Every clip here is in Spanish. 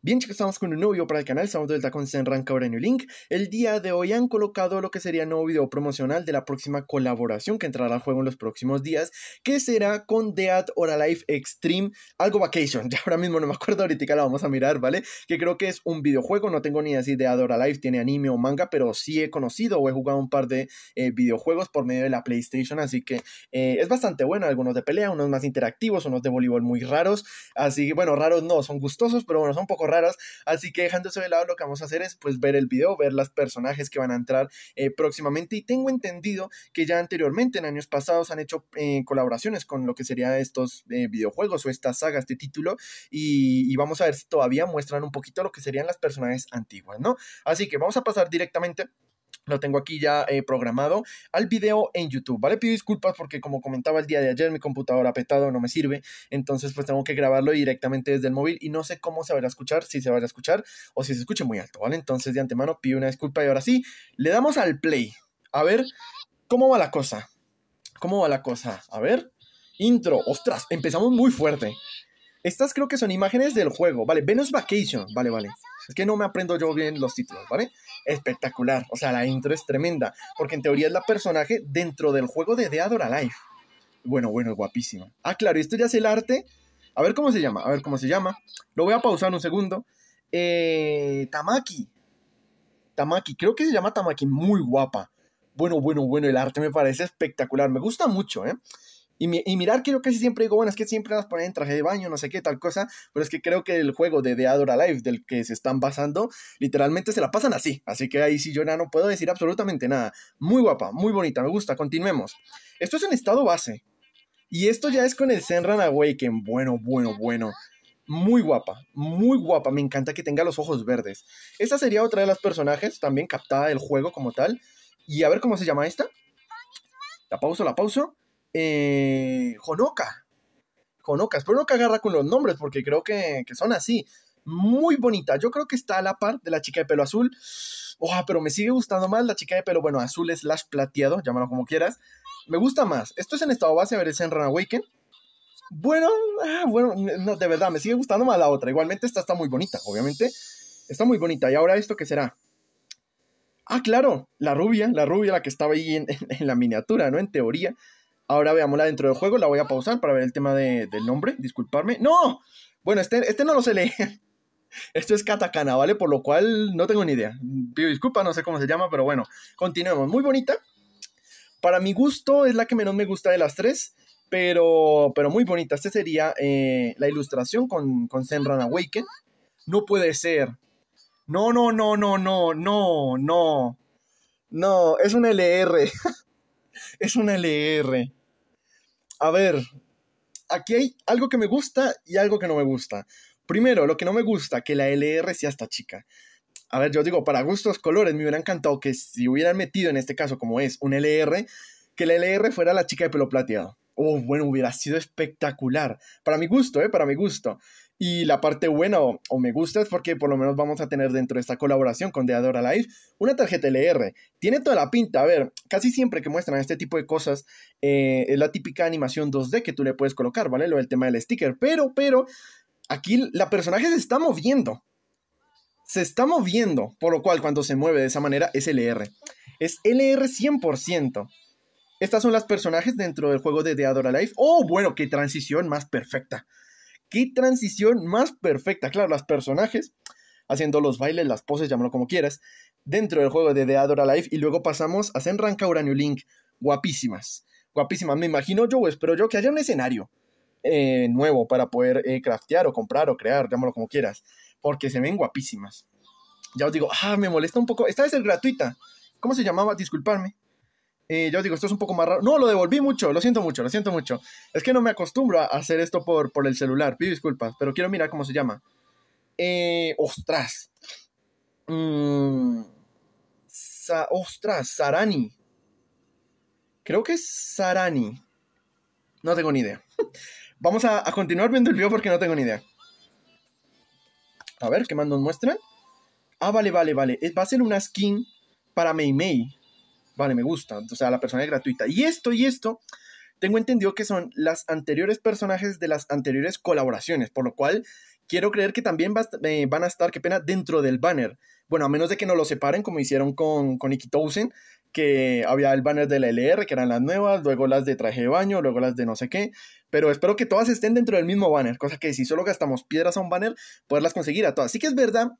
Bien chicos, estamos con un nuevo video para el canal, estamos de vuelta con rank ahora en el link. El día de hoy han colocado lo que sería nuevo video promocional de la próxima colaboración que entrará al juego en los próximos días, que será con Ad Hora Life Extreme, algo Vacation, ya ahora mismo no me acuerdo, ahorita la vamos a mirar, ¿vale? Que creo que es un videojuego, no tengo ni idea si Dead or Alive tiene anime o manga, pero sí he conocido o he jugado un par de eh, videojuegos por medio de la PlayStation, así que eh, es bastante bueno, algunos de pelea, unos más interactivos, unos de voleibol muy raros, así que bueno, raros no, son gustosos, pero bueno, son un poco raras. Así que dejando de lado, lo que vamos a hacer es pues ver el video, ver las personajes que van a entrar eh, próximamente. Y tengo entendido que ya anteriormente, en años pasados, han hecho eh, colaboraciones con lo que sería estos eh, videojuegos o estas sagas de título. Y, y, vamos a ver si todavía muestran un poquito lo que serían las personajes antiguas, ¿no? Así que vamos a pasar directamente lo tengo aquí ya eh, programado al video en YouTube, ¿vale? Pido disculpas porque como comentaba el día de ayer, mi computadora petado no me sirve, entonces pues tengo que grabarlo directamente desde el móvil y no sé cómo se va a escuchar, si se va a escuchar o si se escuche muy alto, ¿vale? Entonces de antemano pido una disculpa y ahora sí, le damos al play. A ver, ¿cómo va la cosa? ¿Cómo va la cosa? A ver, intro, ostras, empezamos muy fuerte. Estas creo que son imágenes del juego, ¿vale? Venus Vacation, vale, vale. Es que no me aprendo yo bien los títulos, ¿vale? Espectacular, o sea, la intro es tremenda, porque en teoría es la personaje dentro del juego de The Life. Life Bueno, bueno, guapísima. Ah, claro, esto ya es el arte. A ver cómo se llama, a ver cómo se llama. Lo voy a pausar un segundo. Eh, Tamaki. Tamaki, creo que se llama Tamaki, muy guapa. Bueno, bueno, bueno, el arte me parece espectacular, me gusta mucho, ¿eh? Y, mirar y, mirar que yo casi siempre digo, bueno, es que siempre las ponen en traje de baño, no sé qué, tal cosa, pero es que creo que el juego de The Adora Life del que se están basando, literalmente se la pasan así, así que ahí sí yo ya no puedo decir absolutamente nada. Muy guapa, muy bonita, me gusta, continuemos. Esto es en estado base, y esto ya es con el Zenran Awaken, bueno, bueno, bueno. Muy guapa, muy guapa, me encanta que tenga los ojos verdes. Esta sería otra de las personajes, también captada del juego como tal. Y a ver cómo se llama esta. La pauso, la pauso eh, Honoka. Honoka, espero no agarra con los nombres porque creo que, son así. Muy bonita, yo creo que está a la par de la chica de pelo azul. Oja, oh, pero me sigue gustando más la chica de pelo, bueno, azul slash plateado, llámalo como quieras. Me gusta más. Esto es en estado base, a ver, es en Run Awaken. Bueno, ah, bueno, no, de verdad, me sigue gustando más la otra. Igualmente, esta está muy bonita, obviamente. Está muy bonita. ¿Y ahora esto qué será? Ah, claro, la rubia, la rubia, la que estaba ahí en la miniatura, ¿no? En teoría. Ahora veámosla dentro del juego. La voy a pausar para ver el tema del nombre. Disculparme. ¡No! Bueno, este, este no lo se leer. Esto es katakana, ¿vale? Por lo cual no tengo ni idea. Pido disculpa, no sé cómo se llama, pero bueno, continuemos. Muy bonita. Para mi gusto es la que menos me gusta de las tres, pero, pero muy bonita. Esta sería eh, la ilustración con, con Awaken. No puede ser. No, no, no, no, no, no, no. No, es un LR. es un LR. A ver, aquí hay algo que me gusta y algo que no me gusta. Primero, lo que no me gusta, que la LR sea esta chica. A ver, yo digo, para gustos colores, me hubiera encantado que si hubieran metido en este caso, como es un LR, que la LR fuera la chica de pelo plateado. Oh, bueno, hubiera sido espectacular. Para mi gusto, ¿eh? Para mi gusto. Y la parte buena o, me gusta es porque por lo menos vamos a tener dentro de esta colaboración con Deadora Life una tarjeta LR. Tiene toda la pinta. A ver, casi siempre que muestran este tipo de cosas eh, es la típica animación 2D que tú le puedes colocar, ¿vale? Lo del tema del sticker. Pero, pero, aquí la personaje se está moviendo. Se está moviendo, por lo cual cuando se mueve de esa manera es LR. Es LR 100%. Estas son las personajes dentro del juego de Deadora Life. Oh, bueno, qué transición más perfecta qué transición más perfecta. Claro, las personajes haciendo los bailes, las poses, llámalo como quieras, dentro del juego de The Adora Life. Y luego pasamos a Senranka Uranio Link. Guapísimas. Guapísimas. Me imagino yo, espero yo, que haya un escenario eh, nuevo para poder eh, craftear o comprar o crear, llámalo como quieras. Porque se ven guapísimas. Ya os digo, ah, me molesta un poco. Esta es el gratuita. ¿Cómo se llamaba? Disculparme. Ya os digo, esto es un poco más raro. No, lo devolví mucho, lo siento mucho, lo siento mucho. Es que no me acostumbro a hacer esto por, por el celular, pido disculpas, pero quiero mirar cómo se llama. Eh, ostras. Mm, ostras, Sarani. Creo que es Sarani. No tengo ni idea. Vamos a, continuar viendo el video porque no tengo ni idea. A ver, ¿qué más nos muestran? Ah, vale, vale, vale. Va a ser una skin para Mei Mei vale, me gusta, o sea, la persona es gratuita. Y esto y esto, tengo entendido que son las anteriores personajes de las anteriores colaboraciones, por lo cual quiero creer que también eh, van a estar, qué pena, dentro del banner. Bueno, a menos de que no lo separen, como hicieron con, con Ikitosen, que había el banner de la LR, que eran las nuevas, luego las de traje de baño, luego las de no sé qué, pero espero que todas estén dentro del mismo banner, cosa que si solo gastamos piedras a un banner, poderlas conseguir a todas. Así que es verdad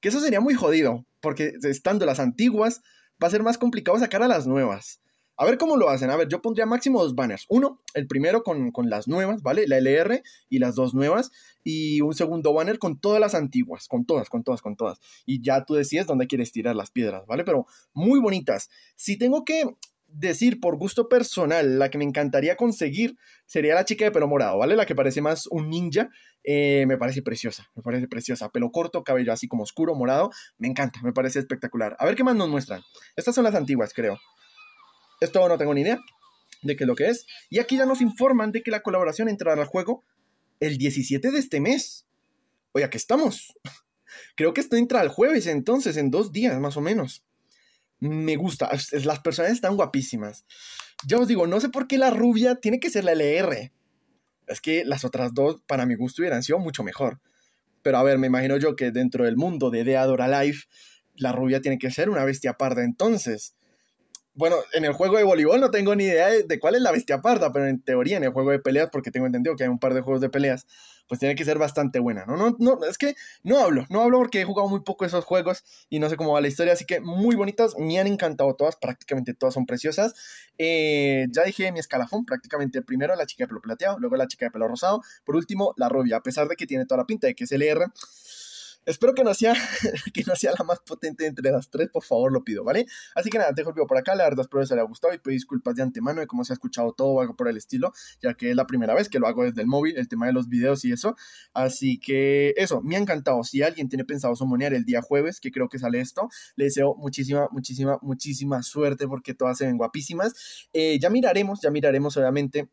que eso sería muy jodido, porque estando las antiguas, va a ser más complicado sacar a las nuevas. A ver cómo lo hacen. A ver, yo pondría máximo dos banners. Uno, el primero con, con, las nuevas, ¿vale? La LR y las dos nuevas. Y un segundo banner con todas las antiguas. Con todas, con todas, con todas. Y ya tú decides dónde quieres tirar las piedras, ¿vale? Pero muy bonitas. Si tengo que decir por gusto personal, la que me encantaría conseguir sería la chica de pelo morado, ¿vale? La que parece más un ninja. Eh, me parece preciosa, me parece preciosa. Pelo corto, cabello así como oscuro, morado. Me encanta, me parece espectacular. A ver qué más nos muestran. Estas son las antiguas, creo. Esto no tengo ni idea de qué es lo que es. Y aquí ya nos informan de que la colaboración entrará al juego el 17 de este mes. Oye, aquí estamos. Creo que esto entra el jueves entonces, en dos días más o menos me gusta. Las personas están guapísimas. Yo os digo, no sé por qué la rubia tiene que ser la LR. Es que las otras dos, para mi gusto, hubieran sido mucho mejor. Pero a ver, me imagino yo que dentro del mundo de deadora life la rubia tiene que ser una bestia parda entonces bueno, en el juego de voleibol no tengo ni idea de, cuál es la bestia parda, pero en teoría en el juego de peleas, porque tengo entendido que hay un par de juegos de peleas, pues tiene que ser bastante buena, ¿no? No, no, es que no hablo, no hablo porque he jugado muy poco esos juegos y no sé cómo va la historia, así que muy bonitas, me han encantado todas, prácticamente todas son preciosas. Eh, ya dije mi escalafón, prácticamente primero la chica de pelo plateado, luego la chica de pelo rosado, por último la rubia, a pesar de que tiene toda la pinta de que es LR Espero que no sea, que no la más potente entre las tres, por favor, lo pido, ¿vale? Así que nada, te dejo el video por acá, la verdad espero que les haya gustado y pido disculpas de antemano de cómo se ha escuchado todo o algo por el estilo, ya que es la primera vez que lo hago desde el móvil, el tema de los videos y eso. Así que eso, me ha encantado. Si alguien tiene pensado sumonear el día jueves, que creo que sale esto, le deseo muchísima, muchísima, muchísima suerte porque todas se ven guapísimas. Eh, ya miraremos, ya miraremos obviamente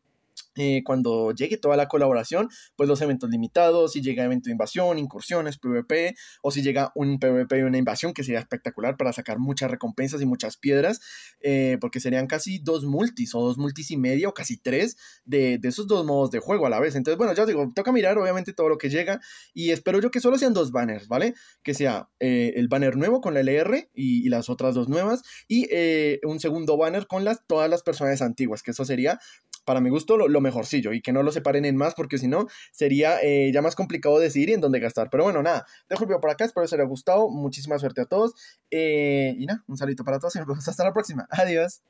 eh, cuando llegue toda la colaboración, pues los eventos limitados, si llega evento de invasión, incursiones, PvP, o si llega un PvP y una invasión, que sería espectacular para sacar muchas recompensas y muchas piedras, eh, porque serían casi dos multis o dos multis y media o casi tres de, esos dos modos de juego a la vez. Entonces, bueno, ya digo, toca mirar obviamente todo lo que llega y espero yo que solo sean dos banners, ¿vale? Que sea eh, el banner nuevo con la LR y, las otras dos nuevas y un segundo banner con las, todas las personas antiguas, que eso sería para mi gusto, lo, mejorcillo y que no lo separen en más, porque si no, sería eh, ya más complicado decidir en dónde gastar. Pero bueno, nada, dejo el video por acá, espero que les haya gustado, muchísima suerte a todos eh, y nada, un saludo para todos y nos vemos hasta la próxima. Adiós.